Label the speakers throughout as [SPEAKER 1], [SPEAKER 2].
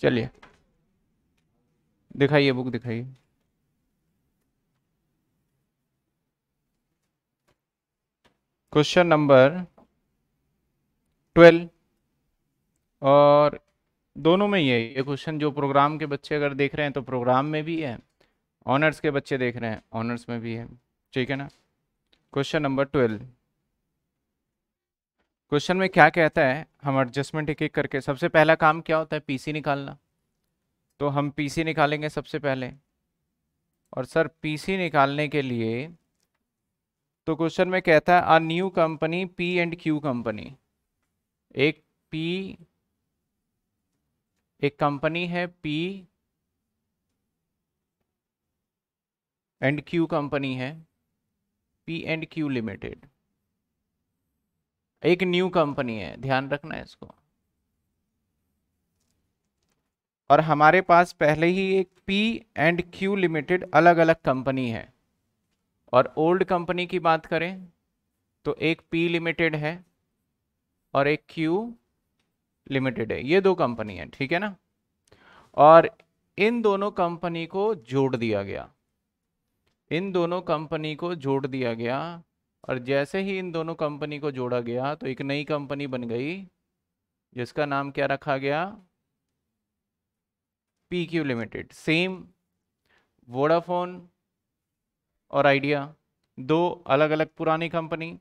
[SPEAKER 1] चलिए दिखाइए बुक दिखाइए क्वेश्चन नंबर ट्वेल्व और दोनों में ही है ये क्वेश्चन जो प्रोग्राम के बच्चे अगर देख रहे हैं तो प्रोग्राम में भी है ऑनर्स के बच्चे देख रहे हैं ऑनर्स में भी है ठीक है ना क्वेश्चन नंबर ट्वेल्व क्वेश्चन में क्या कहता है हम एडजस्टमेंट एक एक करके सबसे पहला काम क्या होता है पीसी निकालना तो हम पीसी निकालेंगे सबसे पहले और सर पीसी निकालने के लिए तो क्वेश्चन में कहता है a new company P and Q company एक पी एक कंपनी है पी एंड क्यू कंपनी है पी एंड क्यू लिमिटेड एक न्यू कंपनी है ध्यान रखना है इसको और हमारे पास पहले ही एक पी एंड क्यू लिमिटेड अलग अलग कंपनी है और ओल्ड कंपनी की बात करें तो एक पी लिमिटेड है और एक क्यू लिमिटेड है ये दो कंपनी है ठीक है ना और इन दोनों कंपनी को जोड़ दिया गया इन दोनों कंपनी को जोड़ दिया गया और जैसे ही इन दोनों कंपनी को जोड़ा गया तो एक नई कंपनी बन गई जिसका नाम क्या रखा गया P Q limited same Vodafone और आइडिया दो अलग अलग पुरानी कंपनी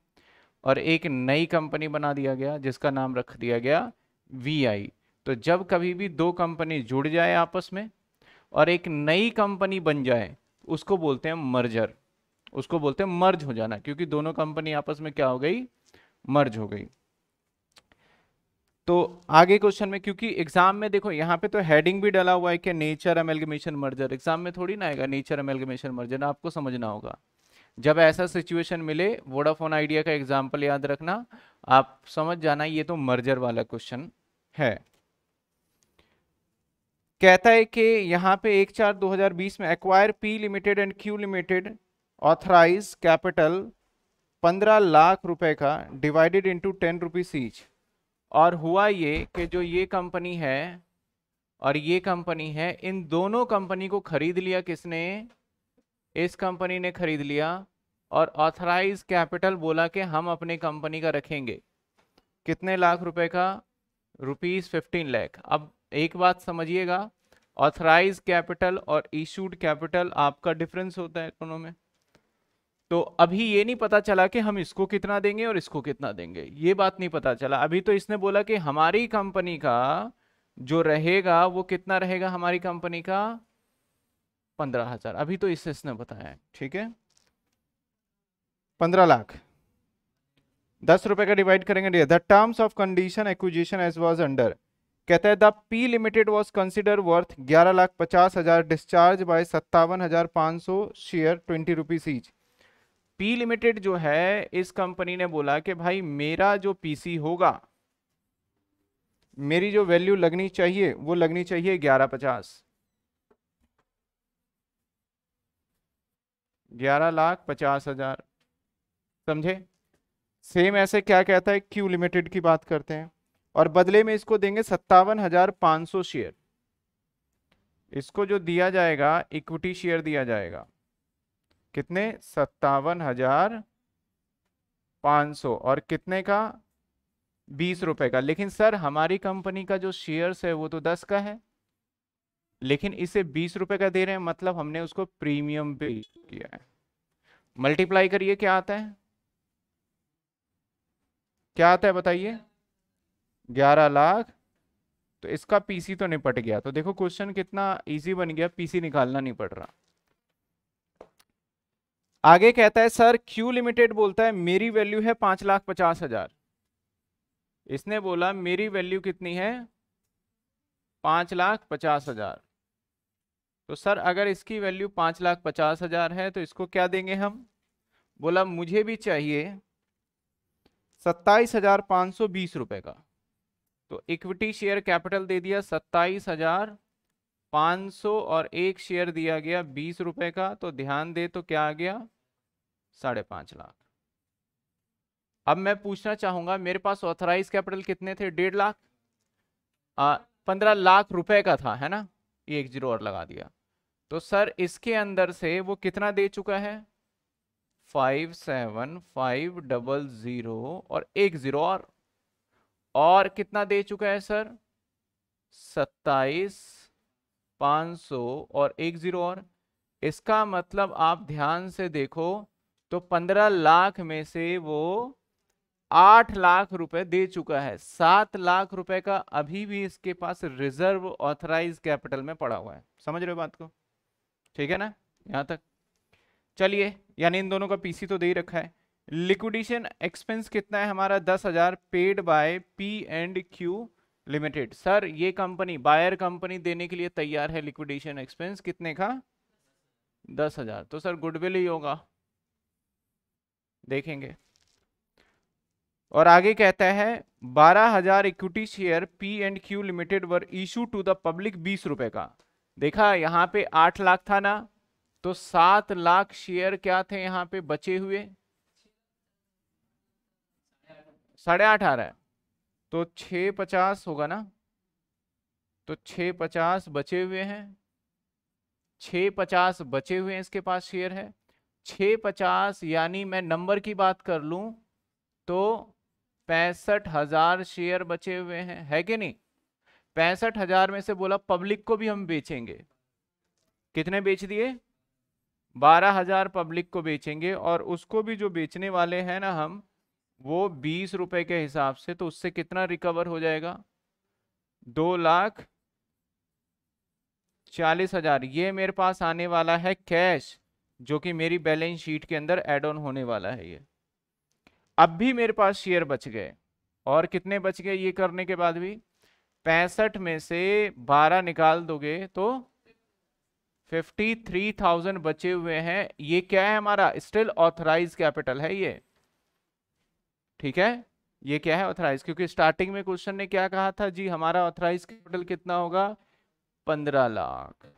[SPEAKER 1] और एक नई कंपनी बना दिया गया जिसका नाम रख दिया गया वी तो जब कभी भी दो कंपनी जुड़ जाए आपस में और एक नई कंपनी बन जाए उसको बोलते हैं मर्जर उसको बोलते हैं मर्ज हो जाना क्योंकि दोनों कंपनी आपस में क्या हो गई मर्ज हो गई तो आगे क्वेश्चन में क्योंकि एग्जाम में देखो यहाँ पे तो हेडिंग भी डाला हुआ है कि नेचर एमेलगमेशन मर्जर एग्जाम में थोड़ी ना आएगा नेचर एमेलगमेशन मर्जर आपको समझना होगा जब ऐसा सिचुएशन मिले वोडाफोन आइडिया का एग्जाम्पल याद रखना आप समझ जाना ये तो मर्जर वाला क्वेश्चन है कहता है कि यहाँ पे एक चार 2020 में acquire P limited and Q limited authorised capital पंद्रह लाख रुपए का divided into ten rupees each और हुआ ये कि जो ये कंपनी है और ये कंपनी है इन दोनों कंपनी को खरीद लिया किसने इस कंपनी ने खरीद लिया और ऑथराइज कैपिटल बोला कि हम अपने कंपनी का रखेंगे कितने लाख रुपए का रुपीज़ फिफ्टीन लैख अब एक बात समझिएगा ऑथराइज कैपिटल और इशूड कैपिटल आपका डिफरेंस होता है दोनों में तो अभी ये नहीं पता चला कि हम इसको कितना देंगे और इसको कितना देंगे ये बात नहीं पता चला अभी तो इसने बोला कि हमारी कंपनी का जो रहेगा वो कितना रहेगा हमारी कंपनी का पंद्रह हजार अभी तो इसे इसने बताया ठीक है पंद्रह लाख दस रुपए का डिवाइड करेंगे the terms of condition acquisition as was under कहता है the P limited was consider worth ग्यारह लाख पचास हजार डिस्चार्ज बाय सत्तावन हजार पांच सौ share twenty rupees each P limited जो है इस कंपनी ने बोला कि भाई मेरा जो पीसी होगा मेरी जो वैल्यू लगनी चाहिए वो लगनी चाहिए ग्यारह पचास ग्यारह लाख पचास हजार समझे सेम ऐसे क्या कहता है क्यू लिमिटेड की बात करते हैं और बदले में इसको देंगे सत्तावन हजार पांच सौ शेयर इसको जो दिया जाएगा इक्विटी शेयर दिया जाएगा कितने सत्तावन हजार पाँच सौ और कितने का बीस रुपए का लेकिन सर हमारी कंपनी का जो शेयर्स है वो तो दस का है लेकिन इसे बीस रुपए का दे रहे हैं मतलब हमने उसको प्रीमियम पे किया है मल्टीप्लाई करिए क्या आता है क्या आता है बताइए ग्यारह लाख तो इसका पीसी तो निपट गया तो देखो क्वेश्चन कितना इजी बन गया पीसी निकालना नहीं पड़ रहा आगे कहता है सर क्यू लिमिटेड बोलता है मेरी वैल्यू है पांच लाख पचास हजार इसने बोला मेरी वैल्यू कितनी है पांच लाख पचास हजार तो सर अगर इसकी वैल्यू पांच लाख पचास हजार है तो इसको क्या देंगे हम बोला मुझे भी चाहिए सत्ताईस हजार पाँच सौ बीस रुपये का तो इक्विटी शेयर कैपिटल दे दिया सत्ताईस हजार पाँच सौ और एक शेयर दिया गया बीस रुपये का तो ध्यान दे तो क्या आ गया साढ़े पांच लाख अब मैं पूछना चाहूंगा मेरे पास ऑथराइज कैपिटल कितने थे डेढ़ लाख पंद्रह लाख रुपए का था है ना एक जीरो और लगा दिया तो सर इसके अंदर से वो कितना दे चुका है five seven five double zero और एक ज़ीरो और और कितना दे चुका है सर सत्ताईस पाँच सौ और एक ज़ीरो और इसका मतलब आप ध्यान से देखो तो पंद्रह लाख में से वो आठ लाख रुपए दे चुका है सात लाख रुपए का अभी भी इसके पास रिजर्व ऑथराइज कैपिटल में पड़ा हुआ है समझ रहे हो बात को ठीक है ना यहाँ तक चलिए यानी इन दोनों का पीसी तो दे ही रखा है लिक्विडेशन एक्सपेंस कितना है हमारा दस हजार paid by P and Q limited sir ये कंपनी बायर कंपनी देने के लिए तैयार है लिक्विडेशन एक्सपेंस कितने का दस हजार तो सर गुडविल ही होगा देखेंगे और आगे कहता है बारह हजार equity share P and Q limited were issue to the public बीस रुपए का देखा यहाँ पे आठ लाख था ना तो सात लाख शेयर क्या थे यहाँ पे बचे हुए साढ़े आठ आ रहा है तो छ पचास होगा ना तो छ पचास बचे हुए हैं छ पचास बचे हुए हैं इसके पास शेयर है छः पचास यानी मैं नंबर की बात कर लूं तो पैंसठ हज़ार शेयर बचे हुए हैं है कि नहीं पैंसठ हज़ार में से बोला पब्लिक को भी हम बेचेंगे कितने बेच दिए बारह हज़ार पब्लिक को बेचेंगे और उसको भी जो बेचने वाले हैं ना हम वो बीस रुपए के हिसाब से तो उससे कितना रिकवर हो जाएगा दो लाख चालीस हज़ार ये मेरे पास आने वाला है कैश जो कि मेरी बैलेंस शीट के अंदर एड ऑन होने वाला है ये अब भी मेरे पास शेयर बच गए और कितने बच गए ये करने के बाद भी पैंसठ में से बारह निकाल दोगे तो फिफ्टी थ्री थाउजेंड बचे हुए हैं ये क्या है हमारा स्टिल ऑथराइज कैपिटल है ये ठीक है ये क्या है ऑथराइज क्योंकि स्टार्टिंग में क्वेश्चन ने क्या कहा था जी हमारा ऑथराइज कैपिटल कितना होगा पंद्रह लाख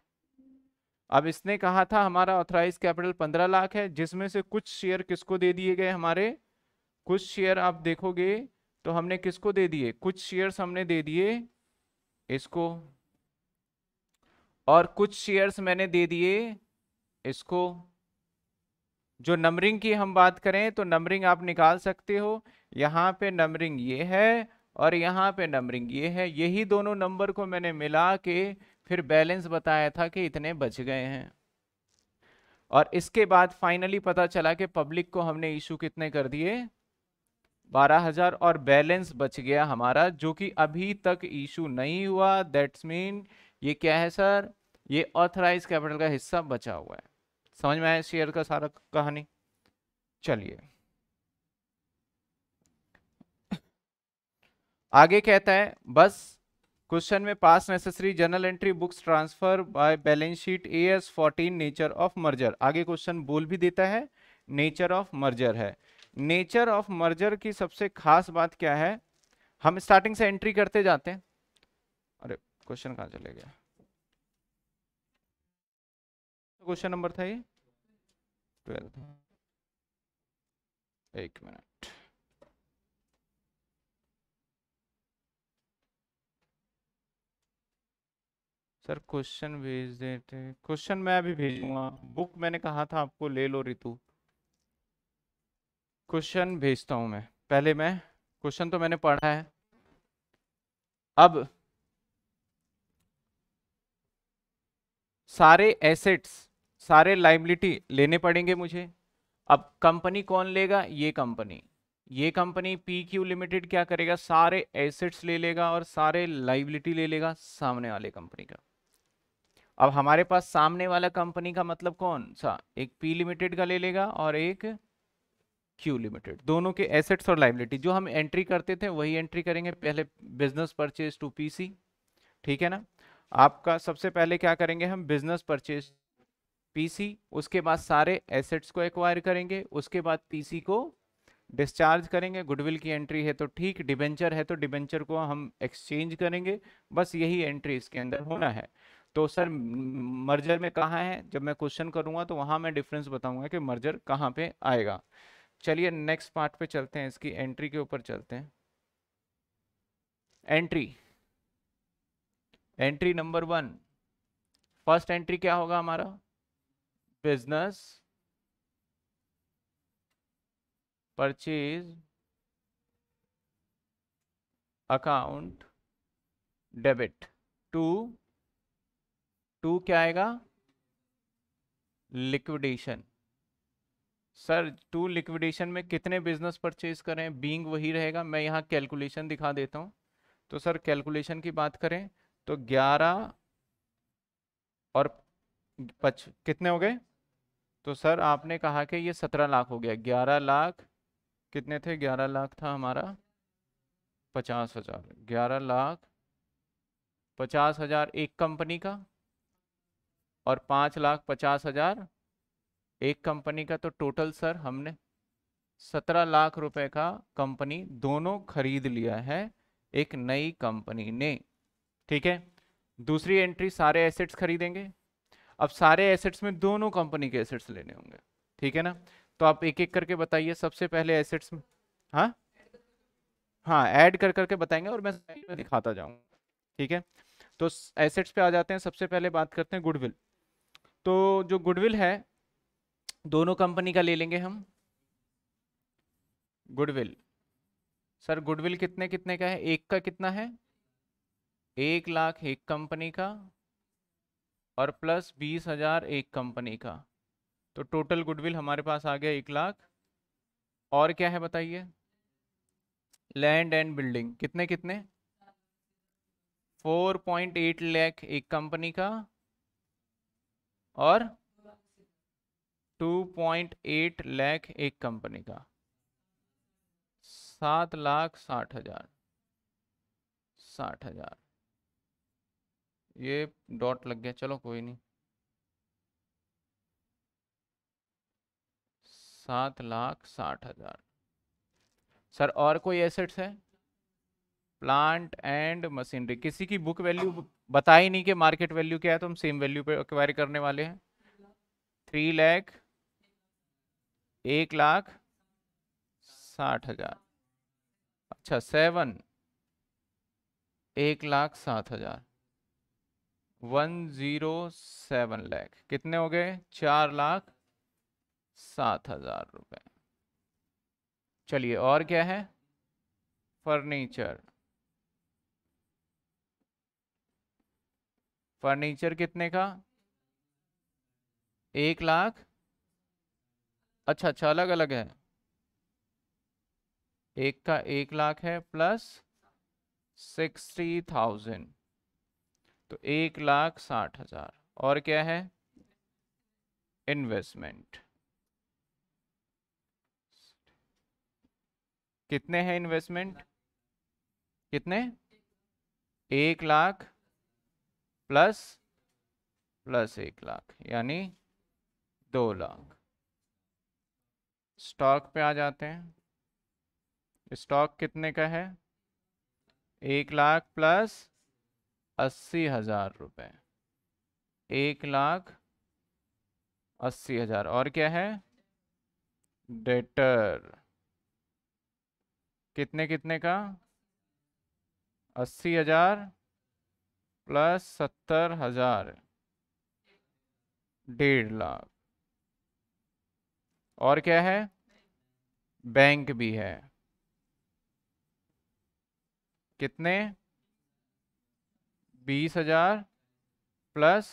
[SPEAKER 1] अब इसने कहा था हमारा ऑथराइज कैपिटल पंद्रह लाख है जिसमें से कुछ शेयर किसको दे दिए गए हमारे कुछ शेयर आप देखोगे तो हमने किसको दे दिए कुछ शेयर्स हमने दे दिए इसको और कुछ शेयर्स मैंने दे दिए इसको जो नंबरिंग की हम बात करें तो नंबरिंग आप निकाल सकते हो यहाँ पे नंबरिंग ये है और यहाँ पे नंबरिंग ये है यही दोनों नंबर को मैंने मिला के फिर बैलेंस बताया था कि इतने बच गए हैं और इसके बाद फाइनली पता चला कि पब्लिक को हमने इशू कितने कर दिए 12000 और बैलेंस बच गया हमारा जो कि अभी तक इशू नहीं हुआ दैट्स मीन ये क्या है सर ये ऑथराइज कैपिटल का हिस्सा बचा हुआ है समझ में आया शेयर का सारा कहानी चलिए आगे कहता है बस क्वेश्चन में pass necessary journal entry books transfer by balance sheet A S fourteen nature of merger आगे क्वेश्चन बोल भी देता है नेचर ऑफ मर्जर है नेचर ऑफ मर्जर की सबसे खास बात क्या है हम स्टार्टिंग से एंट्री करते जाते हैं अरे क्वेश्चन कहाँ चले गया क्वेश्चन नंबर था ये ट्वेल्थ एक मिनट सर क्वेश्चन भेज देते क्वेश्चन मैं अभी भेजूंगा बुक मैंने कहा था आपको ले लो रितु क्वेश्चन भेजता हूं मैं पहले मैं क्वेश्चन तो मैंने पढ़ा है अब सारे एसेट्स सारे लाइबिलिटी लेने पड़ेंगे मुझे अब कंपनी कौन लेगा ये कंपनी ये कंपनी पी क्यू लिमिटेड क्या करेगा सारे एसेट्स ले लेगा और सारे लाइबिलिटी ले लेगा सामने वाले कंपनी का अब हमारे पास सामने वाला कंपनी का मतलब कौन सा एक पी लिमिटेड का ले लेगा और एक क्यू लिमिटेड दोनों के एसेट्स और लाइबिलिटी जो हम एंट्री करते थे वही एंट्री करेंगे पहले बिजनेस परचेज टू पी ठीक है ना आपका सबसे पहले क्या करेंगे हम बिजनेस परचेज पीसी उसके बाद सारे एसेट्स को एक्वायर करेंगे उसके बाद पीसी को डिस्चार्ज करेंगे गुडविल की एंट्री है तो ठीक डिबेंचर है तो डिबेंचर को हम एक्सचेंज करेंगे बस यही एंट्री इसके अंदर होना है तो सर मर्जर में कहाँ है जब मैं क्वेश्चन करूँगा तो वहाँ मैं डिफरेंस बताऊँगा कि मर्जर कहाँ पे आएगा चलिए नेक्स्ट पार्ट पे चलते हैं इसकी एंट्री के ऊपर चलते हैं entry entry number one first entry क्या होगा हमारा business purchase account debit to to क्या आएगा लिक्विडेशन सर टू लिक्विडेशन में कितने बिजनेस परचेज करें बींग वही रहेगा मैं यहाँ कैलकुलेशन दिखा देता हूँ तो सर कैलकुलेशन की बात करें तो ग्यारह और पच कितने हो गए तो सर आपने कहा कि ये सत्रह लाख हो गया ग्यारह लाख कितने थे ग्यारह लाख था हमारा पचास हज़ार ग्यारह लाख पचास हज़ार एक कंपनी का और पाँच लाख पचास हज़ार एक कंपनी का तो टोटल सर हमने सत्रह लाख रुपए का कंपनी दोनों खरीद लिया है एक नई कंपनी ने ठीक है दूसरी एंट्री सारे एसेट्स खरीदेंगे अब सारे एसेट्स में दोनों कंपनी के एसेट्स लेने होंगे ठीक है ना तो आप एक एक करके बताइए सबसे पहले एसेट्स में हाँ हाँ ऐड कर करके बताएंगे और मैं दिखाता जाऊँगा ठीक है तो एसेट्स पे आ जाते हैं सबसे पहले बात करते हैं गुडविल तो जो गुडविल है दोनों कंपनी का ले लेंगे हम गुडविल सर गुडविल कितने कितने का है एक का कितना है एक लाख एक कंपनी का और प्लस बीस हजार एक कंपनी का तो टोटल गुडविल हमारे पास आ गया एक लाख और क्या है बताइए लैंड एंड बिल्डिंग कितने कितने फोर पॉइंट एट लैख एक कंपनी का और 2.8 लाख एक कंपनी का सात लाख साठ हजार साठ हजार ये डॉट लग गया चलो कोई नहीं सात लाख साठ हजार सर और कोई एसेट्स है प्लांट एंड मशीनरी किसी की बुक वैल्यू बता ही नहीं कि मार्केट वैल्यू क्या है तो हम सेम वैल्यू पे एक्वायर करने वाले हैं थ्री लैख एक लाख साठ हजार अच्छा सेवन एक लाख सात हजार वन जीरो सेवन लैख कितने हो गए चार लाख सात हजार रुपये चलिए और क्या है फर्नीचर फर्नीचर कितने का एक लाख अच्छा अच्छा अलग अलग है एक का एक लाख है प्लस सिक्सटी थाउजेंड तो एक लाख साठ हजार और क्या है इन्वेस्टमेंट कितने हैं इन्वेस्टमेंट कितने एक लाख प्लस प्लस एक लाख यानी दो लाख स्टॉक पे आ जाते हैं स्टॉक कितने का है एक लाख प्लस अस्सी हजार रुपये एक लाख अस्सी हजार और क्या है डेटर कितने कितने का अस्सी हजार प्लस सत्तर हजार डेढ़ लाख और क्या है बैंक भी है कितने बीस हजार प्लस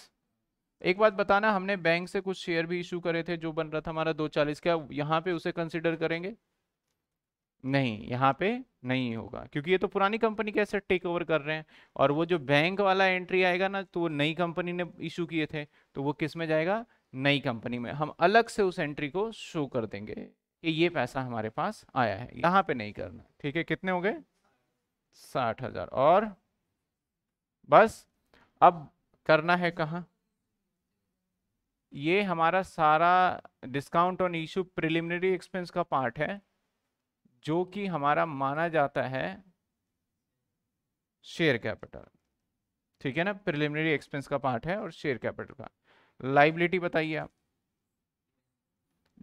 [SPEAKER 1] एक बात बताना हमने बैंक से कुछ शेयर भी इशू करे थे जो बन रहा था हमारा दो चालीस क्या यहाँ पे उसे कंसिडर करेंगे नहीं यहाँ पे नहीं होगा क्योंकि ये तो पुरानी कंपनी के एसेट टेक ओवर कर रहे हैं और वो जो बैंक वाला एंट्री आएगा ना तो वो नई कंपनी ने इशू किए थे तो वो किस में जाएगा नई कंपनी में हम अलग से उस एंट्री को शो कर देंगे कि ये पैसा हमारे पास आया है यहाँ पे नहीं करना ठीक है कितने हो गए साठ हजार और बस अब करना है कहाँ ये हमारा सारा discount on issue preliminary expense का पार्ट है जो कि हमारा माना जाता है शेयर कैपिटल ठीक है ना प्रिलिमिनरी एक्सपेंस का पार्ट है और शेयर कैपिटल का लाइबिलिटी बताइए आप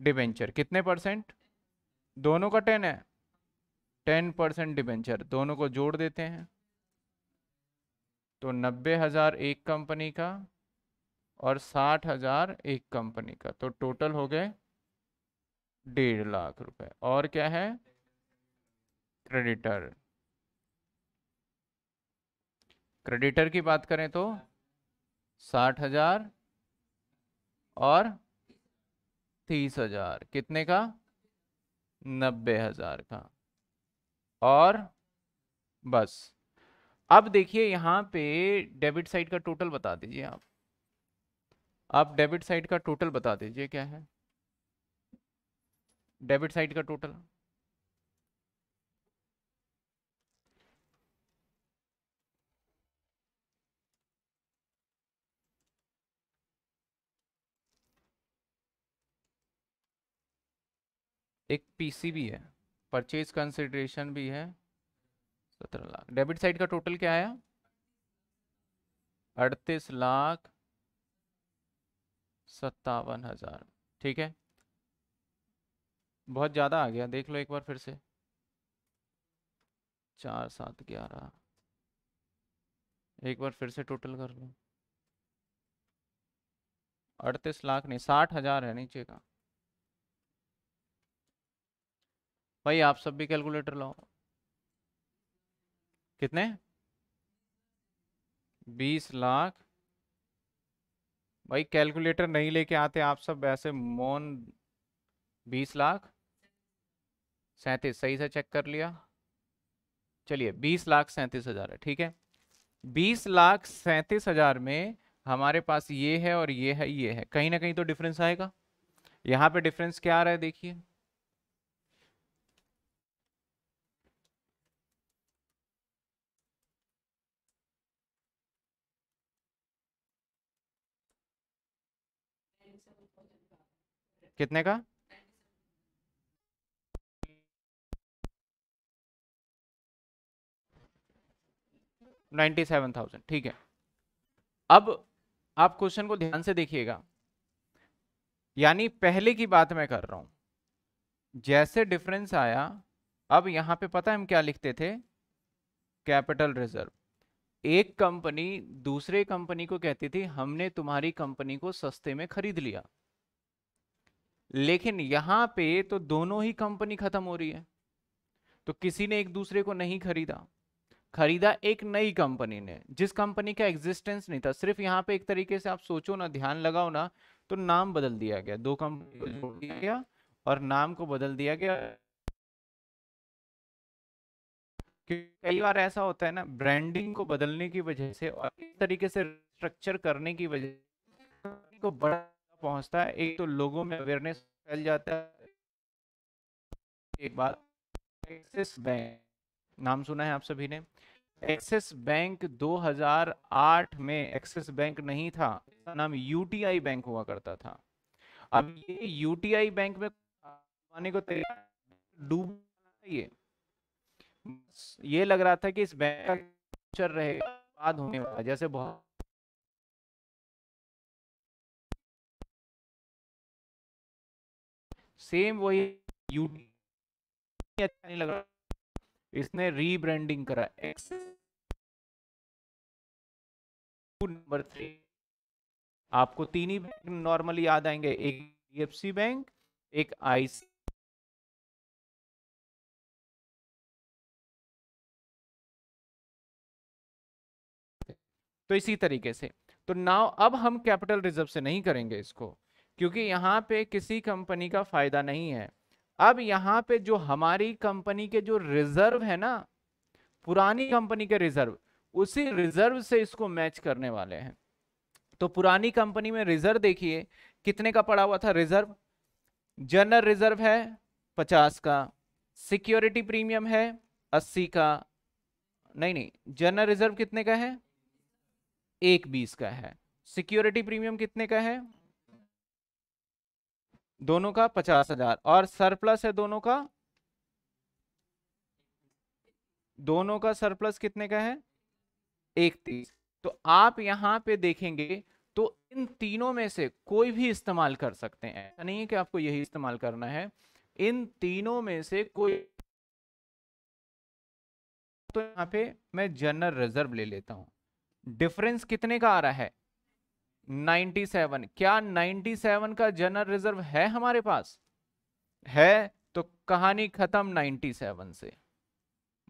[SPEAKER 1] डिबेंचर कितने परसेंट दोनों का टेन है टेन परसेंट डिबेंचर दोनों को जोड़ देते हैं तो नब्बे हजार एक कंपनी का और साठ हजार एक कंपनी का तो टोटल हो गए डेढ़ लाख रुपए और क्या है क्रेडिटर क्रेडिटर की बात करें तो साठ हजार और तीस हजार कितने का नब्बे हजार का और बस अब देखिए यहां पे डेबिट साइड का टोटल बता दीजिए आप आप डेबिट साइड का टोटल बता दीजिए क्या है डेबिट साइड का टोटल एक पीसी भी है परचेज कंसिडरेशन भी है सत्रह लाख डेबिट साइड का टोटल क्या आया अड़तीस लाख सत्तावन हजार ठीक है बहुत ज़्यादा आ गया देख लो एक बार फिर से चार सात ग्यारह एक बार फिर से टोटल कर लो अड़तीस लाख नहीं साठ हजार है नीचे का भाई आप सब भी कैलकुलेटर लाओ कितने बीस लाख भाई कैलकुलेटर नहीं लेके आते आप सब ऐसे मोन बीस लाख सैंतीस सही से चेक कर लिया चलिए बीस लाख सैंतीस हजार है ठीक है बीस लाख सैंतीस हजार में हमारे पास ये है और ये है ये है कहीं ना कहीं तो डिफरेंस आएगा यहाँ पे डिफरेंस क्या आ रहा है देखिए कितने का नाइन्टी सेवन थाउजेंड ठीक है अब आप क्वेश्चन को ध्यान से देखिएगा यानी पहले की बात मैं कर रहा हूं जैसे डिफरेंस आया अब यहां पे पता है हम क्या लिखते थे कैपिटल रिजर्व एक कंपनी दूसरे कंपनी को कहती थी हमने तुम्हारी कंपनी को सस्ते में खरीद लिया लेकिन यहाँ पे तो दोनों ही कंपनी खत्म हो रही है तो किसी ने एक दूसरे को नहीं खरीदा खरीदा एक नई कंपनी ने जिस कंपनी का एग्जिस्टेंस नहीं था सिर्फ यहाँ पे एक तरीके से आप सोचो ना ध्यान लगाओ ना तो नाम बदल दिया गया दो कंपनी गया और नाम को बदल दिया गया कई बार ऐसा होता है ना ब्रांडिंग को बदलने की वजह से और इस तरीके से स्ट्रक्चर करने की वजह को बड़ा पहुंचता है एक तो लोगों में अवेयरनेस फैल जाता है एक बार एक्सिस बैंक नाम सुना है आप सभी ने एक्सिस बैंक 2008 में एक्सिस बैंक नहीं था इसका नाम यूटीआई बैंक हुआ करता था अब ये यूटीआई बैंक में आने को तैयार डूब ये ये लग रहा था कि इस बैंक का चल रहेगा बाद होने वाला जैसे बहुत सेम वही यूटी अच्छा नहीं लग रहा इसने रीब्रांडिंग करा एक्स नंबर थ्री आपको तीन ही बैंक नॉर्मली याद आएंगे एक डीएफसी बैंक एक आईसी तो इसी तरीके से तो नाव अब हम कैपिटल रिजर्व से नहीं करेंगे इसको क्योंकि यहाँ पे किसी कंपनी का फ़ायदा नहीं है अब यहाँ पे जो हमारी कंपनी के जो रिजर्व है ना पुरानी कंपनी के रिजर्व उसी रिजर्व से इसको मैच करने वाले हैं तो पुरानी कंपनी में रिजर्व देखिए कितने का पड़ा हुआ था रिजर्व जनरल रिजर्व है पचास का सिक्योरिटी प्रीमियम है अस्सी का नहीं नहीं जनरल रिजर्व कितने का है एक बीस का है सिक्योरिटी प्रीमियम कितने का है दोनों का पचास हजार और सरप्लस है दोनों का दोनों का सरप्लस कितने का है इकतीस तो आप यहां पे देखेंगे तो इन तीनों में से कोई भी इस्तेमाल कर सकते हैं ऐसा नहीं है कि आपको यही इस्तेमाल करना है इन तीनों में से कोई तो यहां पे मैं जनरल रिजर्व ले लेता हूं डिफरेंस कितने का आ रहा है 97 क्या 97 का जनरल रिजर्व है हमारे पास है तो कहानी खत्म 97 से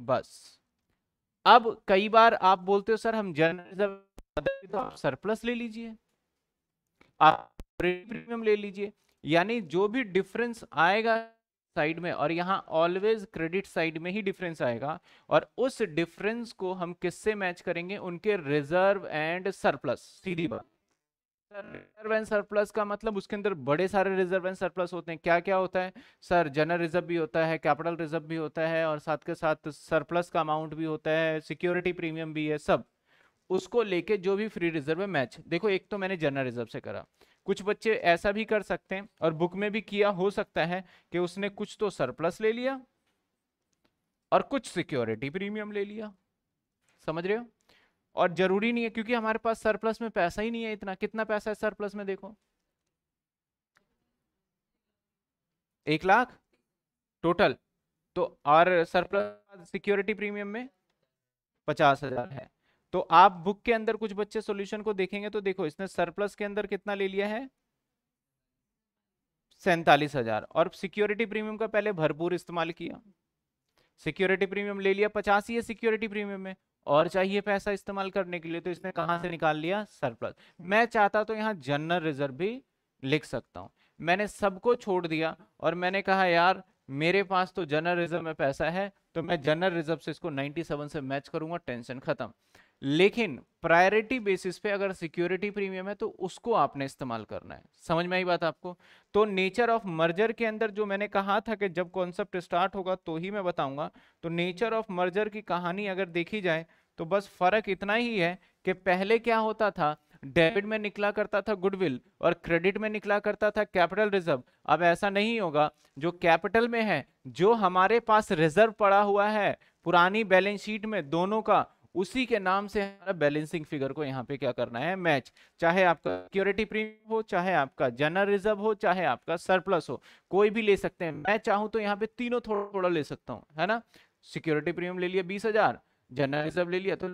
[SPEAKER 1] बस अब कई बार आप बोलते हो सर हम जनरल रिजर्व तो आप सरप्लस ले लीजिए आप प्रीमियम ले लीजिए यानी जो भी डिफरेंस आएगा साइड में और यहाँ ऑलवेज क्रेडिट साइड में ही डिफरेंस आएगा और उस डिफरेंस को हम किससे मैच करेंगे उनके रिजर्व एंड सरप्लस सीधी बात रिजर्व एंड सरप्लस का मतलब उसके अंदर बड़े सारे रिजर्व एंड सरप्लस होते हैं क्या क्या होता है सर जनरल रिजर्व भी होता है कैपिटल रिजर्व भी होता है और साथ के साथ सरप्लस का अमाउंट भी होता है सिक्योरिटी प्रीमियम भी है सब उसको लेके जो भी फ्री रिजर्व है मैच देखो एक तो मैंने जनरल रिजर्व से करा कुछ बच्चे ऐसा भी कर सकते हैं और बुक में भी किया हो सकता है कि उसने कुछ तो सरप्लस ले लिया और कुछ सिक्योरिटी प्रीमियम ले लिया समझ रहे हो और जरूरी नहीं है क्योंकि हमारे पास सरप्लस में पैसा ही नहीं है इतना कितना पैसा है सरप्लस में देखो एक लाख टोटल तो और सरप्लस सिक्योरिटी प्रीमियम में पचास हजार है तो आप बुक के अंदर कुछ बच्चे सॉल्यूशन को देखेंगे तो देखो इसने सरप्लस के अंदर कितना ले लिया है सैतालीस हजार और सिक्योरिटी प्रीमियम का पहले भरपूर इस्तेमाल किया सिक्योरिटी प्रीमियम ले लिया पचास ही है सिक्योरिटी प्रीमियम में और चाहिए पैसा इस्तेमाल करने के लिए तो इसने कहाँ से निकाल लिया सरप्लस मैं चाहता तो यहाँ जनरल रिजर्व भी लिख सकता हूँ मैंने सबको छोड़ दिया और मैंने कहा यार मेरे पास तो जनरल रिजर्व में पैसा है तो मैं जनरल रिजर्व से इसको 97 से मैच करूंगा टेंशन खत्म लेकिन प्रायोरिटी बेसिस पे अगर सिक्योरिटी प्रीमियम है तो उसको आपने इस्तेमाल करना है समझ में आई बात आपको तो नेचर ऑफ मर्जर के अंदर जो मैंने कहा था कि जब कॉन्सेप्ट स्टार्ट होगा तो ही मैं बताऊंगा तो नेचर ऑफ मर्जर की कहानी अगर देखी जाए तो बस फर्क इतना ही है कि पहले क्या होता था डेबिट में निकला करता था गुडविल और क्रेडिट में निकला करता था कैपिटल रिजर्व अब ऐसा नहीं होगा जो कैपिटल में है जो हमारे पास रिजर्व पड़ा हुआ है पुरानी बैलेंस शीट में दोनों का उसी के नाम से हमारा बैलेंसिंग फिगर को यहाँ पे क्या करना है मैच चाहे आपका सिक्योरिटी प्रीमियम हो चाहे आपका जनरल रिजर्व हो चाहे आपका सरप्लस हो कोई भी ले सकते हैं मैं चाहूँ तो यहाँ पे तीनों थोड़ा थोड़ा ले सकता हूँ है ना सिक्योरिटी प्रीमियम ले लिया बीस हजार जनरल रिजर्व ले लिया तो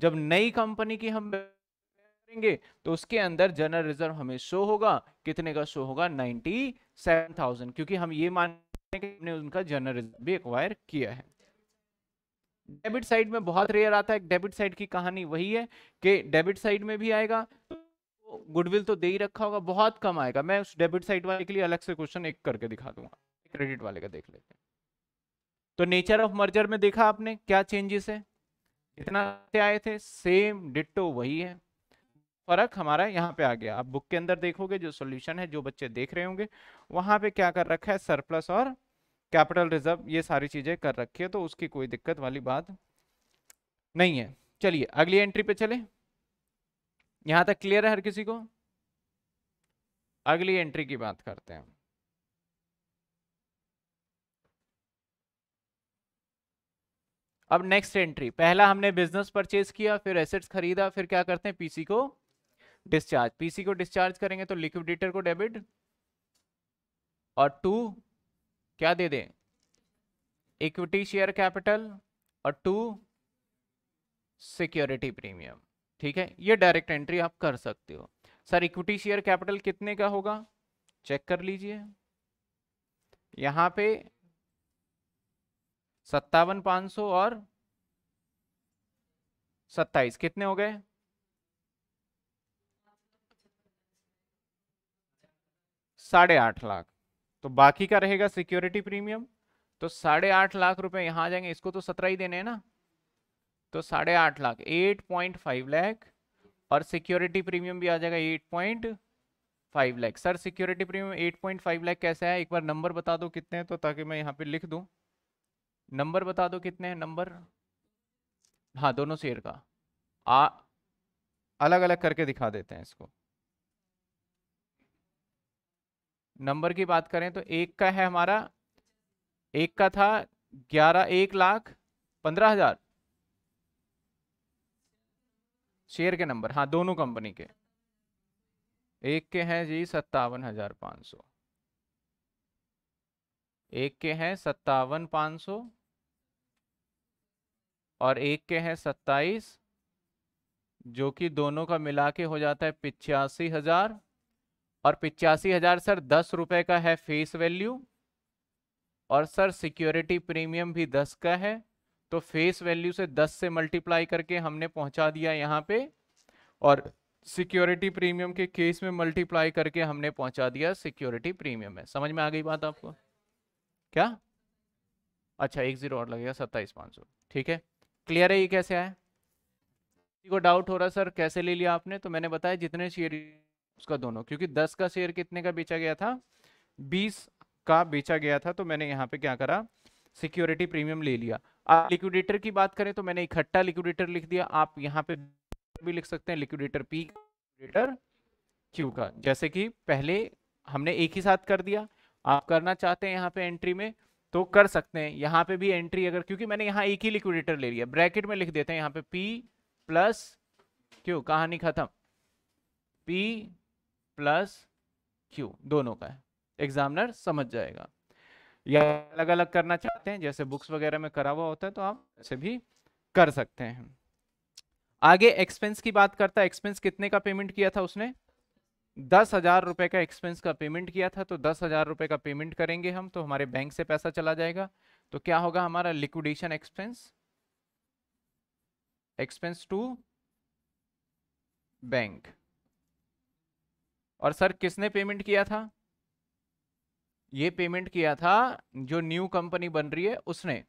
[SPEAKER 1] जब नई कंपनी की हम करेंगे तो उसके अंदर जनरल रिजर्व हमें शो होगा कितने का शो होगा नाइन्टी सेवन थाउजेंड क्योंकि हम ये मान हमने उनका जनरल रिजर्व भी एक्वायर किया है डेबिट साइड में बहुत रेयर आता है डेबिट साइड की कहानी वही है कि डेबिट साइड में भी आएगा तो गुडविल तो दे ही रखा होगा बहुत कम आएगा मैं उस डेबिट साइड वाले के लिए अलग से क्वेश्चन एक करके दिखा दूंगा क्रेडिट वाले का देख लेते हैं तो नेचर ऑफ मर्जर में देखा आपने क्या चेंजेस है जितना आए थे सेम डिटो वही है फर्क हमारा यहाँ पे आ गया आप बुक के अंदर देखोगे जो सॉल्यूशन है जो बच्चे देख रहे होंगे वहां पे क्या कर रखा है सरप्लस और कैपिटल रिजर्व ये सारी चीज़ें कर रखी है तो उसकी कोई दिक्कत वाली बात नहीं है चलिए अगली एंट्री पे चले यहां तक क्लियर है हर किसी को अगली एंट्री की बात करते हैं अब नेक्स्ट एंट्री पहला हमने बिजनेस परचेज किया फिर एसेट्स खरीदा फिर क्या करते हैं पीसी को डिस्चार्ज पीसी को डिस्चार्ज करेंगे तो लिक्विडेटर को डेबिट और टू क्या दे दें इक्विटी शेयर कैपिटल और टू सिक्योरिटी प्रीमियम ठीक है ये डायरेक्ट एंट्री आप कर सकते हो सर इक्विटी शेयर कैपिटल कितने का होगा चेक कर लीजिए यहां पे सत्तावन पांच सौ और सत्ताईस कितने हो गए साढ़े आठ लाख तो बाकी का रहेगा सिक्योरिटी प्रीमियम तो साढ़े आठ लाख रुपए यहाँ जाएंगे इसको तो सत्रह ही देने हैं ना तो साढ़े आठ lakh eight point five lakh और सिक्योरिटी प्रीमियम भी आ जाएगा eight point five lakh sir security premium eight point five lakh कैसा है एक बार नंबर बता दो कितने हैं तो ताकि मैं यहाँ पे लिख दूँ नंबर बता दो कितने हैं नंबर हाँ दोनों शेयर का आ अलग अलग करके दिखा देते हैं इसको नंबर की बात करें तो एक का है हमारा एक का था ग्यारह एक लाख पंद्रह हजार शेयर के नंबर हाँ दोनों कंपनी के एक के हैं जी सत्तावन हजार पाँच सौ एक के हैं सत्तावन पाँच सौ और एक के हैं सत्ताईस जो कि दोनों का मिला के हो जाता है पिचासी हजार और पिचासी हज़ार सर दस रुपए का है फेस वैल्यू और सर सिक्योरिटी प्रीमियम भी दस का है तो फेस वैल्यू से दस से मल्टीप्लाई करके हमने पहुंचा दिया यहाँ पे और सिक्योरिटी प्रीमियम के केस में मल्टीप्लाई करके हमने पहुंचा दिया सिक्योरिटी प्रीमियम में समझ में आ गई बात आपको क्या अच्छा एक जीरो और लगेगा सत्ताईस पाँच सौ ठीक है क्लियर है ये कैसे आया को डाउट हो रहा सर कैसे ले लिया आपने तो मैंने बताया जितने शेयर उसका दोनों क्योंकि दस का शेयर कितने का बेचा गया था बीस का बेचा गया था तो मैंने यहाँ पे क्या करा सिक्योरिटी प्रीमियम ले लिया आप लिक्विडेटर की बात करें तो मैंने इकट्ठा लिक्विडेटर लिख दिया आप यहाँ पे भी लिख सकते हैं लिक्विडेटर पी लिक्विडेटर क्यू का जैसे कि पहले हमने एक ही साथ कर दिया आप करना चाहते हैं यहाँ पे एंट्री में तो कर सकते हैं यहाँ पे भी एंट्री अगर क्योंकि मैंने यहाँ एक ही लिक्विडेटर ले लिया ब्रैकेट में लिख देते हैं यहाँ पे पी प्लस क्यू कहानी खत्म पी प्लस क्यू दोनों का है एग्जामिनर समझ जाएगा या अलग अलग करना चाहते हैं जैसे बुक्स वगैरह में करा हुआ होता है तो आप ऐसे भी कर सकते हैं आगे एक्सपेंस की बात करता है एक्सपेंस कितने का पेमेंट किया था उसने दस हजार रुपये का एक्सपेंस का पेमेंट किया था तो दस हजार रुपये का पेमेंट करेंगे हम तो हमारे बैंक से पैसा चला जाएगा तो क्या होगा हमारा liquidation expense expense to bank और सर किसने पेमेंट किया था ये पेमेंट किया था जो न्यू कंपनी बन रही है उसने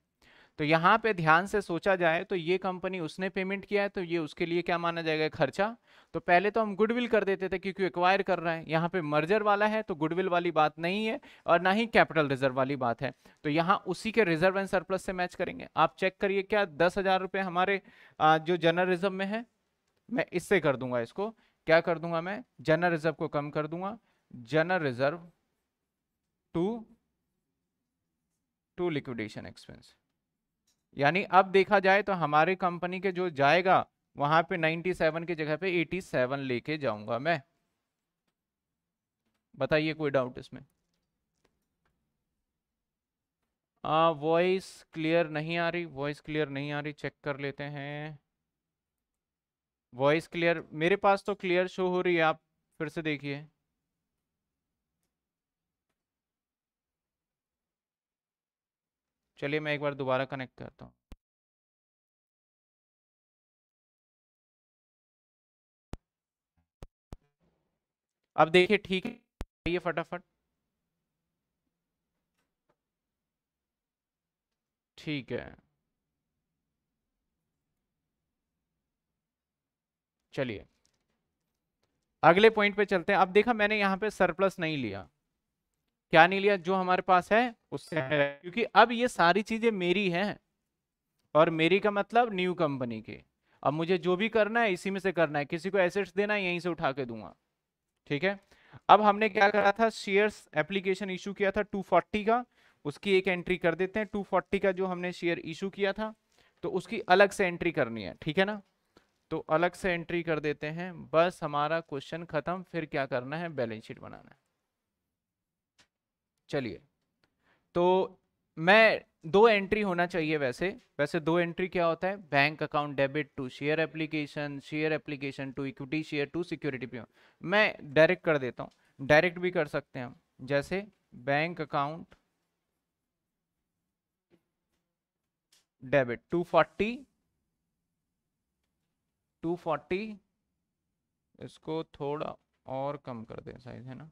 [SPEAKER 1] तो यहाँ पे ध्यान से सोचा जाए तो ये कंपनी उसने पेमेंट किया है तो ये उसके लिए क्या माना जाएगा खर्चा तो पहले तो हम गुडविल कर देते थे क्योंकि एक्वायर कर रहा है यहाँ पे मर्जर वाला है तो गुडविल वाली बात नहीं है और ना ही कैपिटल रिजर्व वाली बात है तो यहाँ उसी के रिजर्व एंड सरप्लस से मैच करेंगे आप चेक करिए क्या दस हजार हमारे जो जनरल रिजर्व में है मैं इससे कर दूंगा इसको क्या कर दूंगा मैं जनरल रिजर्व को कम कर दूंगा general reserve to to liquidation expense यानी अब देखा जाए तो हमारे कंपनी के जो जाएगा वहां पे 97 की जगह पे 87 लेके जाऊंगा मैं बताइए कोई डाउट इसमें वॉइस हाँ, क्लियर नहीं आ रही वॉइस क्लियर नहीं आ रही चेक कर लेते हैं वॉइस क्लियर मेरे पास तो क्लियर शो हो रही है आप फिर से देखिए चलिए मैं एक बार दोबारा कनेक्ट करता हूँ अब देखिए ठीक है ये फटाफट ठीक है चलिए अगले पॉइंट पे चलते हैं अब देखा मैंने यहाँ पे सरप्लस नहीं लिया क्या नहीं लिया जो हमारे पास है उससे क्योंकि अब ये सारी चीजें मेरी हैं और मेरी का मतलब न्यू कंपनी के अब मुझे जो भी करना है इसी में से करना है किसी को एसेट्स देना है यहीं से उठा के दूंगा ठीक है अब हमने क्या करा था शेयर्स एप्लीकेशन इशू किया था 240 का उसकी एक एंट्री कर देते हैं 240 का जो हमने शेयर इशू किया था तो उसकी अलग से एंट्री करनी है ठीक है ना तो अलग से एंट्री कर देते हैं बस हमारा क्वेश्चन ख़त्म फिर क्या करना है बैलेंस शीट बनाना है चलिए तो मैं दो एंट्री होना चाहिए वैसे वैसे दो एंट्री क्या होता है bank account debit to share application share application to equity share to security पे मैं डायरेक्ट कर देता हूँ डायरेक्ट भी कर सकते हैं हम जैसे bank account debit to forty 240 इसको थोड़ा और कम कर दें साइज है ना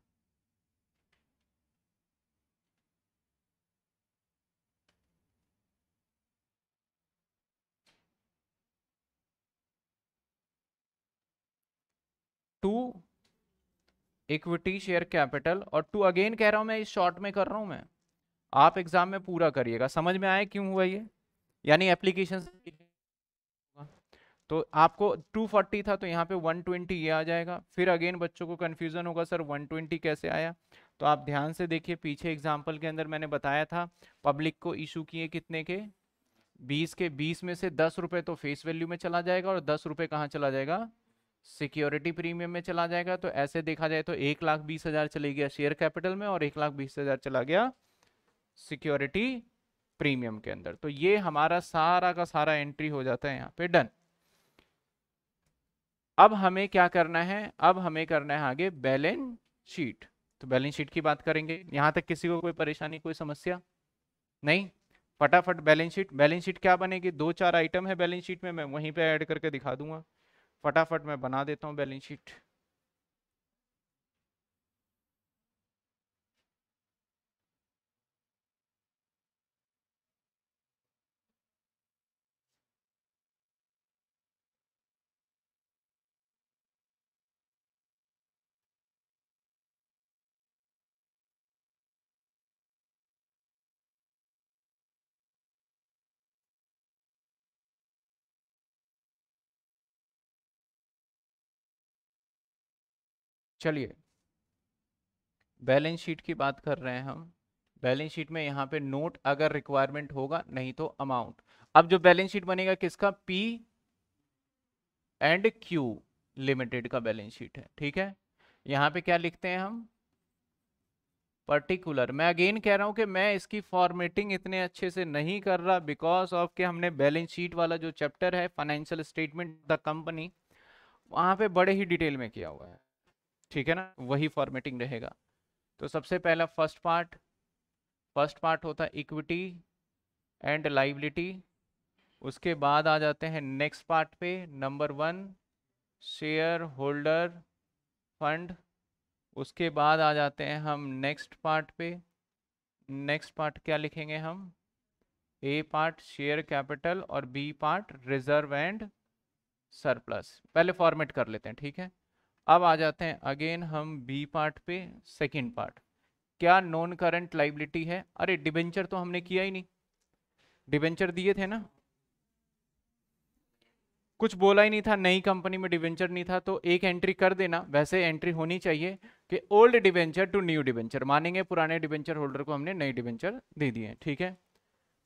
[SPEAKER 1] टू इक्विटी शेयर कैपिटल और टू अगेन कह रहा हूं मैं इस शॉर्ट में कर रहा हूं मैं आप एग्जाम में पूरा करिएगा समझ में आए क्यों हुआ ये यानी एप्लीकेशन तो आपको 240 था तो यहाँ पे 120 ये आ जाएगा फिर अगेन बच्चों को कन्फ्यूज़न होगा सर 120 कैसे आया तो आप ध्यान से देखिए पीछे एग्जाम्पल के अंदर मैंने बताया था पब्लिक को इशू किए कितने के 20 के 20 में से दस रुपये तो फेस वैल्यू में चला जाएगा और दस रुपये कहाँ चला जाएगा सिक्योरिटी प्रीमियम में चला जाएगा तो ऐसे देखा जाए तो एक लाख बीस हज़ार चले गया शेयर कैपिटल में और एक लाख बीस हज़ार चला गया सिक्योरिटी प्रीमियम के अंदर तो ये हमारा सारा का सारा एंट्री हो जाता है यहाँ पे डन अब हमें क्या करना है अब हमें करना है आगे बैलेंस शीट तो बैलेंस शीट की बात करेंगे यहाँ तक किसी को कोई परेशानी कोई समस्या नहीं फटाफट बैलेंस शीट बैलेंस शीट क्या बनेगी दो चार आइटम है बैलेंस शीट में मैं वहीं पे ऐड करके दिखा दूंगा फटाफट मैं बना देता हूँ बैलेंस शीट चलिए बैलेंस शीट की बात कर रहे हैं हम बैलेंस शीट में यहाँ पे नोट अगर रिक्वायरमेंट होगा नहीं तो अमाउंट अब जो बैलेंस शीट बनेगा किसका पी एंड क्यू लिमिटेड का बैलेंस शीट है ठीक है यहाँ पे क्या लिखते हैं हम पर्टिकुलर मैं अगेन कह रहा हूँ कि मैं इसकी फॉर्मेटिंग इतने अच्छे से नहीं कर रहा बिकॉज ऑफ के हमने बैलेंस शीट वाला जो चैप्टर है फाइनेंशियल स्टेटमेंट द कंपनी वहाँ पे बड़े ही डिटेल में किया हुआ है ठीक है ना वही फॉर्मेटिंग रहेगा तो सबसे पहला फर्स्ट पार्ट फर्स्ट पार्ट होता है इक्विटी एंड लाइबिलिटी उसके बाद आ जाते हैं नेक्स्ट पार्ट पे number one share holder fund उसके बाद आ जाते हैं हम नेक्स्ट पार्ट पे नेक्स्ट पार्ट क्या लिखेंगे हम ए पार्ट शेयर कैपिटल और B part reserve and surplus पहले फॉर्मेट कर लेते हैं ठीक है अब आ जाते हैं अगेन हम बी पार्ट पे सेकेंड पार्ट क्या नॉन करंट लाइबिलिटी है अरे डिबेंचर तो हमने किया ही नहीं डिबेंचर दिए थे ना कुछ बोला ही नहीं था नई कंपनी में डिवेंचर नहीं था तो एक एंट्री कर देना वैसे एंट्री होनी चाहिए कि old debenture to new debenture मानेंगे पुराने डिवेंचर होल्डर को हमने नई डिवेंचर दे दिए ठीक है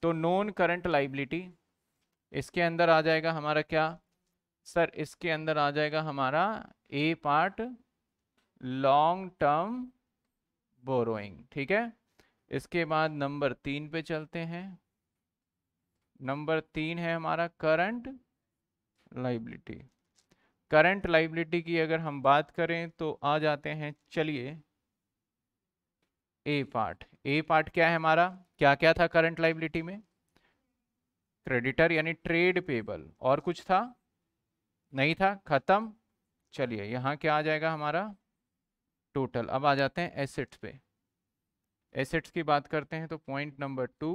[SPEAKER 1] तो नॉन करंट लाइबिलिटी इसके अंदर आ जाएगा हमारा क्या सर इसके अंदर आ जाएगा हमारा A part long term borrowing ठीक है इसके बाद नंबर तीन पे चलते हैं नंबर तीन है हमारा करंट लाइबिलिटी करंट लाइबिलिटी की अगर हम बात करें तो आ जाते हैं चलिए ए पार्ट ए पार्ट क्या है हमारा क्या क्या था करंट लाइबिलिटी में क्रेडिटर यानी ट्रेड पेबल और कुछ था नहीं था ख़त्म चलिए यहाँ क्या आ जाएगा हमारा टोटल अब आ जाते हैं एसेट्स पे एसेट्स की बात करते हैं तो point number two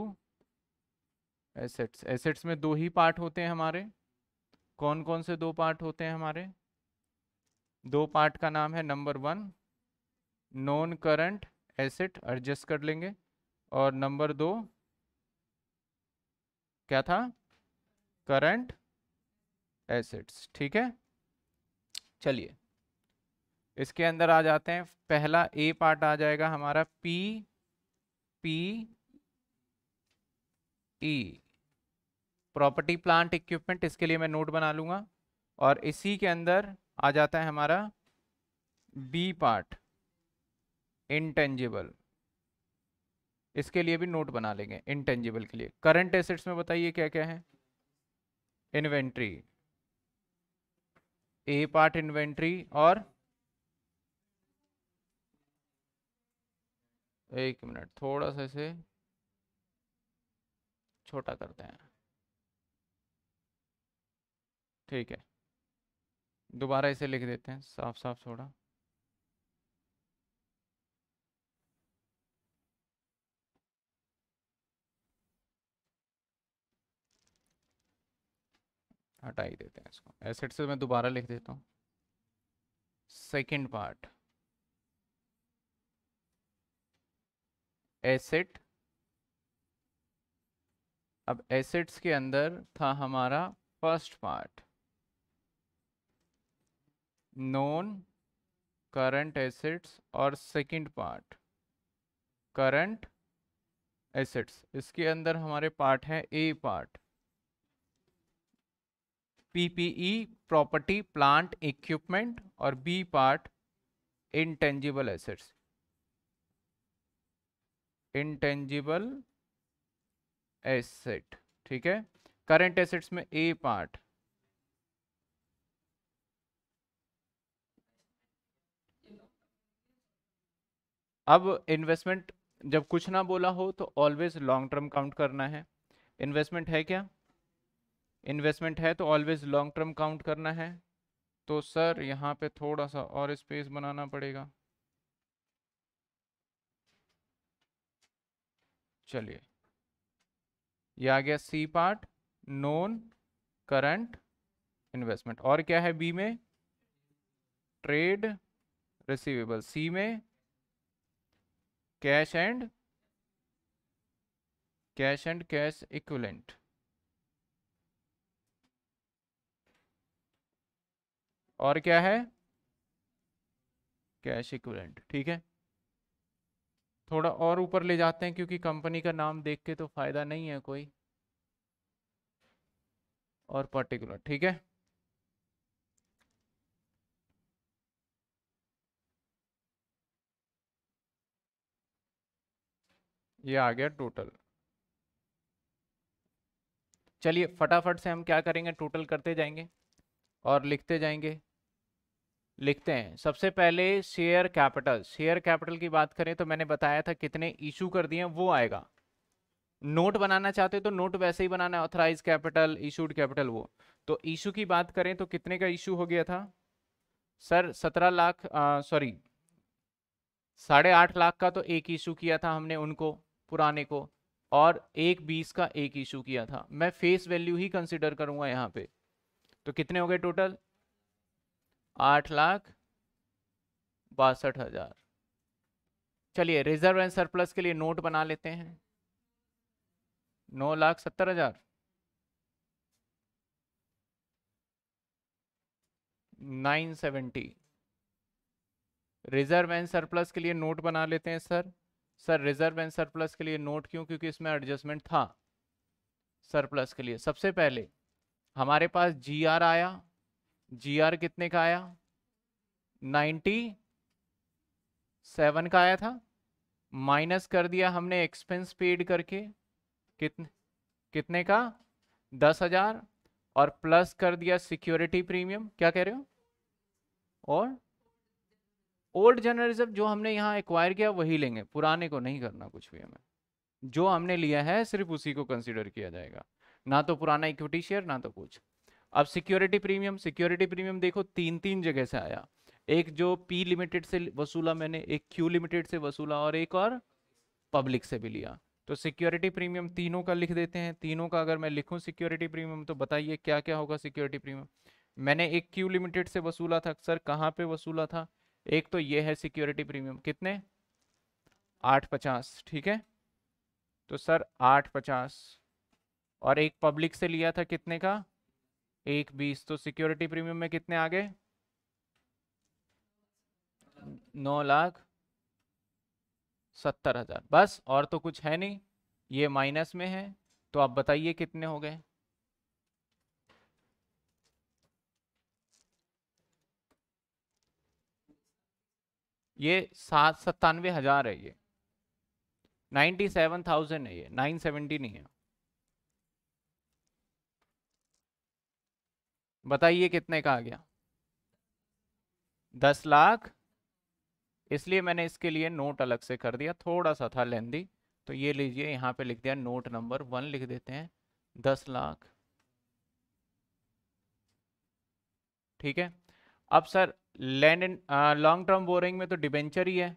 [SPEAKER 1] assets assets में दो ही पार्ट होते हैं हमारे कौन कौन से दो पार्ट होते हैं हमारे दो पार्ट का नाम है number one non current asset adjust कर लेंगे और नंबर दो क्या था करंट एसेट्स ठीक है चलिए इसके अंदर आ जाते हैं पहला ए पार्ट आ जाएगा हमारा P P E property plant equipment इसके लिए मैं नोट बना लूंगा और इसी के अंदर आ जाता है हमारा बी पार्ट इंटेंजिबल इसके लिए भी नोट बना लेंगे इंटेंजिबल के लिए करंट एसेट्स में बताइए क्या क्या है इन्वेंट्री ए पार्ट इन्वेंट्री और एक मिनट थोड़ा सा इसे छोटा करते हैं ठीक है दोबारा इसे लिख देते हैं साफ साफ थोड़ा हटा ही देते हैं इसको एसेट से मैं दोबारा लिख देता हूँ सेकेंड पार्ट एसेट अब एसेट्स के अंदर था हमारा first part non current assets और सेकेंड पार्ट करंट एसेट्स इसके अंदर हमारे पार्ट है A part PPE property plant equipment और B part intangible assets intangible asset ठीक है करंट एसेट्स में ए पार्ट अब इन्वेस्टमेंट जब कुछ ना बोला हो तो ऑलवेज लॉन्ग टर्म काउंट करना है इन्वेस्टमेंट है क्या इन्वेस्टमेंट है तो ऑलवेज लॉन्ग टर्म काउंट करना है तो सर यहाँ पे थोड़ा सा और स्पेस बनाना पड़ेगा चलिए ये आ गया C part non current investment और क्या है बी में ट्रेड रिसीवेबल सी में cash and cash and cash equivalent और क्या है कैश इक्वलेंट ठीक है थोड़ा और ऊपर ले जाते हैं क्योंकि कंपनी का नाम देख के तो फायदा नहीं है कोई और पर्टिकुलर ठीक है ये आ गया टोटल चलिए फटाफट से हम क्या करेंगे टोटल करते जाएंगे और लिखते जाएंगे लिखते हैं सबसे पहले शेयर कैपिटल शेयर कैपिटल की बात करें तो मैंने बताया था कितने इशू कर दिए वो आएगा नोट बनाना चाहते हो तो नोट वैसे ही बनाना है ऑथराइज कैपिटल इशूड कैपिटल वो तो इशू की बात करें तो कितने का इशू हो गया था सर सत्रह लाख सॉरी साढ़े आठ लाख का तो एक इशू किया था हमने उनको पुराने को और एक बीस का एक इशू किया था मैं फेस वैल्यू ही कंसिडर करूँगा यहाँ पे तो कितने हो गए टोटल आठ लाख बासठ हजार चलिए रिजर्व एंड सरप्लस के लिए नोट बना लेते हैं नौ लाख सत्तर हजार nine seventy reserve and surplus के लिए नोट बना लेते हैं sir sir reserve and surplus के लिए नोट क्यों क्योंकि इसमें एडजस्टमेंट था सरप्लस के लिए सबसे पहले हमारे पास जीआर आया जी आर कितने का आया सेवन का आया था माइनस कर दिया हमने एक्सपेंस पेड करके कितने कितने का दस हजार और प्लस कर दिया सिक्योरिटी प्रीमियम क्या कह रहे हो और ओल्ड जर्नलिज्म जो हमने यहाँ एक्वायर किया वही लेंगे पुराने को नहीं करना कुछ भी हमें जो हमने लिया है सिर्फ उसी को कंसिडर किया जाएगा ना तो पुराना इक्विटी शेयर ना तो कुछ अब सिक्योरिटी प्रीमियम सिक्योरिटी प्रीमियम देखो तीन तीन जगह से आया एक जो पी लिमिटेड से वसूला मैंने एक क्यू लिमिटेड से वसूला और एक और पब्लिक से भी लिया तो सिक्योरिटी प्रीमियम तीनों का लिख देते हैं तीनों का अगर मैं लिखूं सिक्योरिटी प्रीमियम तो बताइए क्या क्या होगा सिक्योरिटी प्रीमियम मैंने एक क्यू लिमिटेड से वसूला था सर कहाँ पे वसूला था एक तो ये है सिक्योरिटी प्रीमियम कितने आठ पचास ठीक है तो सर आठ पचास और एक पब्लिक से लिया था कितने का एक बीस तो सिक्योरिटी प्रीमियम में कितने आ गए नौ लाख सत्तर हजार बस और तो कुछ है नहीं ये माइनस में है तो आप बताइए कितने हो गए ये सात सत्तानवे हजार है ये नाइन्टी सेवन थाउजेंड है ये नाइन सेवेंटी नहीं है बताइए कितने का आ गया दस लाख इसलिए मैंने इसके लिए नोट अलग से कर दिया थोड़ा सा था लेंदी तो ये लीजिए यहाँ पे लिख दिया नोट नंबर वन लिख देते हैं दस लाख ठीक है अब sir land in long term borrowing में तो डिबेंचर ही है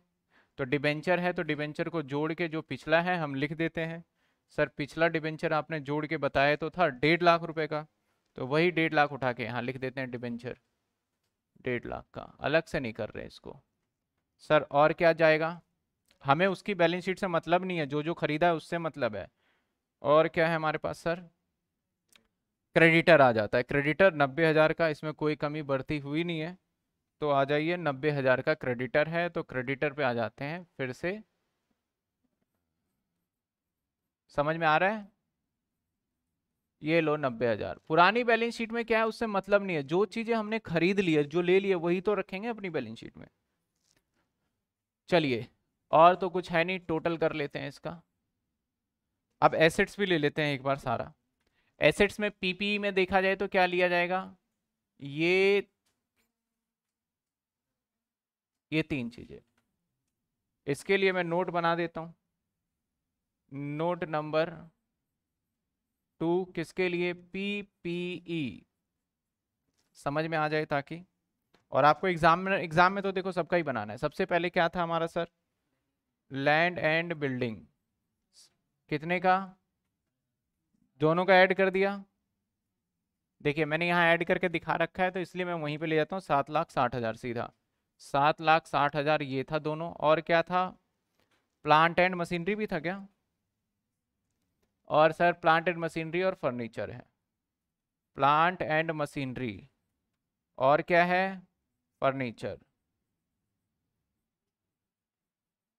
[SPEAKER 1] तो डिबेंचर है तो डिबेंचर को जोड़ के जो पिछला है हम लिख देते हैं सर पिछला डिबेंचर आपने जोड़ के बताया तो था डेढ़ लाख रुपए का तो वही डेढ़ लाख उठा के यहाँ लिख देते हैं डिबेंचर डेढ़ लाख का अलग से नहीं कर रहे इसको सर और क्या जाएगा हमें उसकी बैलेंस शीट से मतलब नहीं है जो जो खरीदा है उससे मतलब है और क्या है हमारे पास सर क्रेडिटर आ जाता है क्रेडिटर नब्बे हज़ार का इसमें कोई कमी बढ़ती हुई नहीं है तो आ जाइए नब्बे हज़ार का क्रेडिटर है तो क्रेडिटर पे आ जाते हैं फिर से समझ में आ रहा है ये लो नब्बे हज़ार पुरानी बैलेंस शीट में क्या है उससे मतलब नहीं है जो चीज़ें हमने खरीद लिए जो ले लिए वही तो रखेंगे अपनी बैलेंस शीट में चलिए और तो कुछ है नहीं टोटल कर लेते हैं इसका अब एसेट्स भी ले लेते हैं एक बार सारा एसेट्स में पीपीई में देखा जाए तो क्या लिया जाएगा ये ये तीन चीज़ें इसके लिए मैं नोट बना देता हूं नोट नंबर टू किसके लिए पी पी ई समझ में आ जाए ताकि और आपको एग्जाम में एग्जाम में तो देखो सबका ही बनाना है सबसे पहले क्या था हमारा सर लैंड एंड बिल्डिंग कितने का दोनों का ऐड कर दिया देखिए मैंने यहाँ ऐड करके दिखा रखा है तो इसलिए मैं वहीं पे ले जाता हूँ सात लाख साठ हज़ार सीधा सात लाख साठ हज़ार ये था दोनों और क्या था प्लांट एंड मशीनरी भी था क्या और सर प्लांट एंड मशीनरी और फर्नीचर है प्लांट एंड मशीनरी और क्या है furniture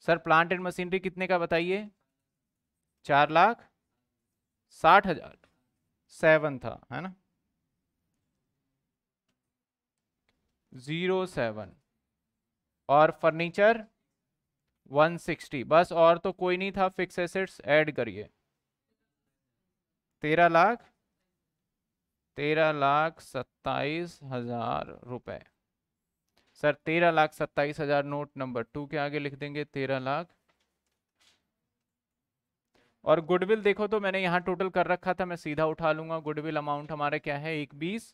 [SPEAKER 1] sir plant and machinery कितने का बताइए चार लाख साठ हजार सेवन था है ना ज़ीरो सेवन और फर्नीचर वन सिक्सटी बस और तो कोई नहीं था फिक्स एसेट्स ऐड करिए तेरह लाख तेरह लाख सत्ताईस हजार रुपए सर तेरह लाख सत्ताईस हजार नोट नंबर टू के आगे लिख देंगे तेरह लाख और गुडविल देखो तो मैंने यहां टोटल कर रखा था मैं सीधा उठा लूंगा गुडविल अमाउंट हमारा क्या है एक बीस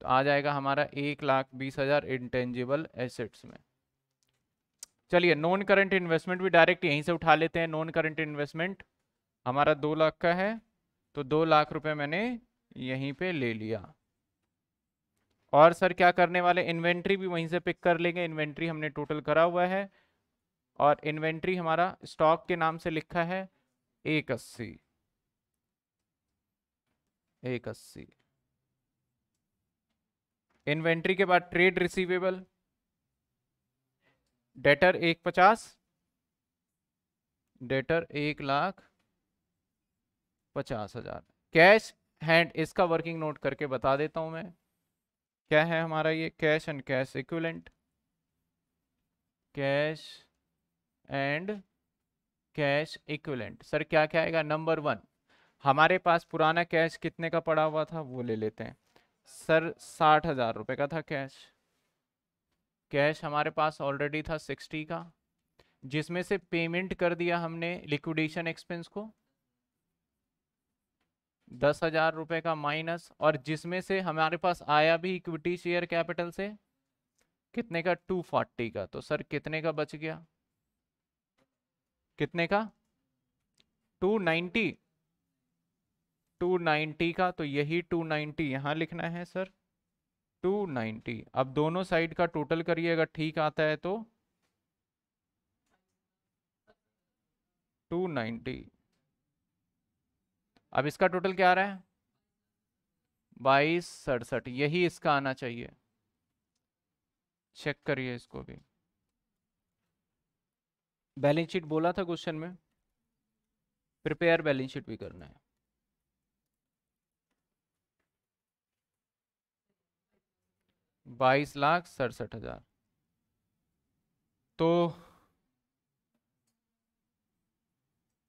[SPEAKER 1] तो आ जाएगा हमारा एक लाख बीस हजार इंटेंजिबल एसेट्स में चलिए नॉन करंट इन्वेस्टमेंट भी डायरेक्ट यहीं से उठा लेते हैं नॉन करंट इन्वेस्टमेंट हमारा दो लाख का है तो दो लाख रुपए मैंने यहीं पे ले लिया और सर क्या करने वाले इन्वेंट्री भी वहीं से पिक कर लेंगे इन्वेंट्री हमने टोटल करा हुआ है और इन्वेंट्री हमारा स्टॉक के नाम से लिखा है एक अस्सी एक अस्सी इन्वेंट्री के बाद ट्रेड रिसीवेबल डेटर एक पचास डेटर एक लाख पचास हजार कैश हैंड इसका वर्किंग नोट करके बता देता हूं मैं क्या है हमारा ये cash and cash equivalent cash and cash equivalent sir क्या क्या आएगा नंबर वन हमारे पास पुराना कैश कितने का पड़ा हुआ था वो ले लेते हैं सर साठ हजार रुपये का था कैश कैश हमारे पास ऑलरेडी था सिक्सटी का जिसमें से पेमेंट कर दिया हमने लिक्विडेशन एक्सपेंस को दस हजार रुपये का माइनस और जिसमें से हमारे पास आया भी इक्विटी शेयर कैपिटल से कितने का टू फोर्टी का तो सर कितने का बच गया कितने का टू नाइन्टी टू नाइन्टी का तो यही टू नाइन्टी यहाँ लिखना है सर टू नाइन्टी अब दोनों साइड का टोटल करिए अगर ठीक आता है तो टू नाइन्टी अब इसका टोटल क्या आ रहा है बाईस सड़सठ यही इसका आना चाहिए चेक करिए इसको भी बैलेंस शीट बोला था क्वेश्चन में प्रिपेयर बैलेंस शीट भी करना है बाईस लाख सड़सठ हजार तो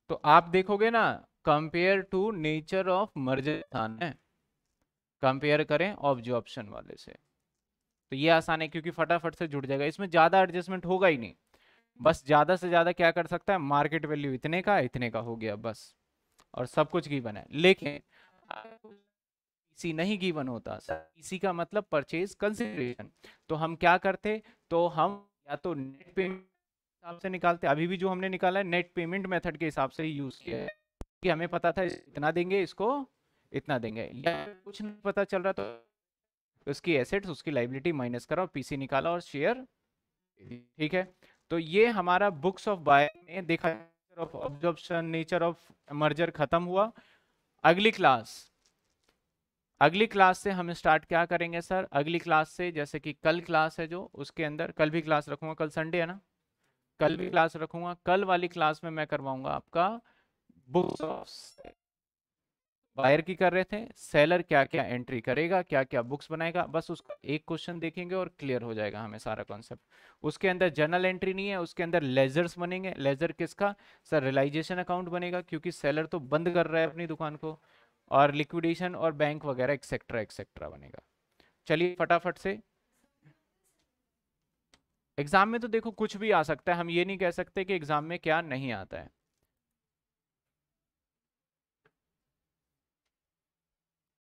[SPEAKER 1] तो आप देखोगे ना compare to nature of merge स्थान है कंपेयर करें ऑब्जॉर्प्शन वाले से तो ये आसान है क्योंकि फटाफट से जुड़ जाएगा इसमें ज़्यादा एडजस्टमेंट होगा ही नहीं बस ज़्यादा से ज़्यादा क्या कर सकता है मार्केट वैल्यू इतने का इतने का हो गया बस और सब कुछ की है लेकिन इसी नहीं गिवन होता इसी का मतलब परचेज कंसिडरेशन तो हम क्या करते तो हम या तो नेट पेमेंट हिसाब से निकालते अभी भी जो हमने निकाला है नेट पेमेंट मेथड के हिसाब से ही यूज़ किया है कि हमें पता था इतना देंगे इसको इतना देंगे या कुछ नहीं पता चल रहा तो उसकी एसेट्स उसकी लाइबिलिटी माइनस करो पीसी निकाला और शेयर ठीक है तो ये हमारा बुक्स ऑफ बाय में देखा of absorption nature of merger खत्म हुआ अगली क्लास अगली क्लास से हम स्टार्ट क्या करेंगे सर अगली क्लास से जैसे कि कल क्लास है जो उसके अंदर कल भी क्लास रखूंगा कल संडे है ना कल भी क्लास रखूंगा कल वाली क्लास में मैं करवाऊंगा आपका बुक्स ऑफ बायर की कर रहे थे सेलर क्या क्या एंट्री करेगा क्या क्या बुक्स बनाएगा बस उसका एक क्वेश्चन देखेंगे और क्लियर हो जाएगा हमें सारा कॉन्सेप्ट उसके अंदर जनरल एंट्री नहीं है उसके अंदर लेजर्स बनेंगे लेजर किसका सर रिलाइजेशन अकाउंट बनेगा क्योंकि सेलर तो बंद कर रहा है अपनी दुकान को और लिक्विडेशन और बैंक वगैरह एक्सेट्रा एक्सेट्रा बनेगा चलिए फटाफट से एग्जाम में तो देखो कुछ भी आ सकता है हम ये नहीं कह सकते कि एग्जाम में क्या नहीं आता है